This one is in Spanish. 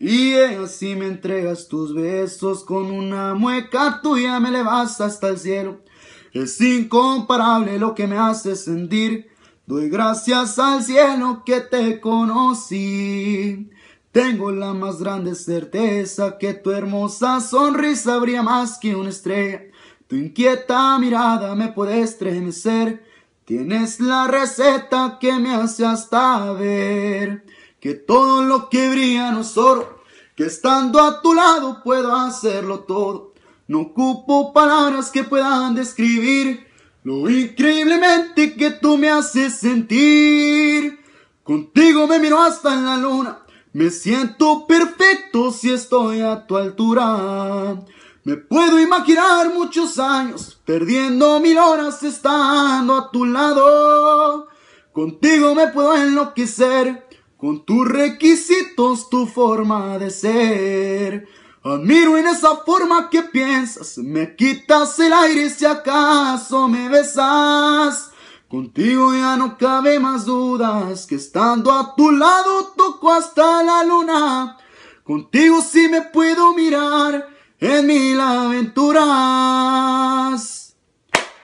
Y así me entregas tus besos, con una mueca tuya me elevas hasta el cielo. Es incomparable lo que me hace sentir. Doy gracias al cielo que te conocí. Tengo la más grande certeza que tu hermosa sonrisa habría más que una estrella. Tu inquieta mirada me puede estremecer. Tienes la receta que me hace hasta ver que todo lo que brilla no es que estando a tu lado puedo hacerlo todo. No ocupo palabras que puedan describir lo increíblemente que tú me haces sentir. Contigo me miro hasta en la luna, me siento perfecto si estoy a tu altura. Me puedo imaginar muchos años perdiendo mil horas estando a tu lado. Contigo me puedo enloquecer con tus requisitos, tu forma de ser. Admiro en esa forma que piensas, me quitas el aire si acaso me besas. Contigo ya no cabe más dudas, que estando a tu lado toco hasta la luna. Contigo sí me puedo mirar en mil aventuras.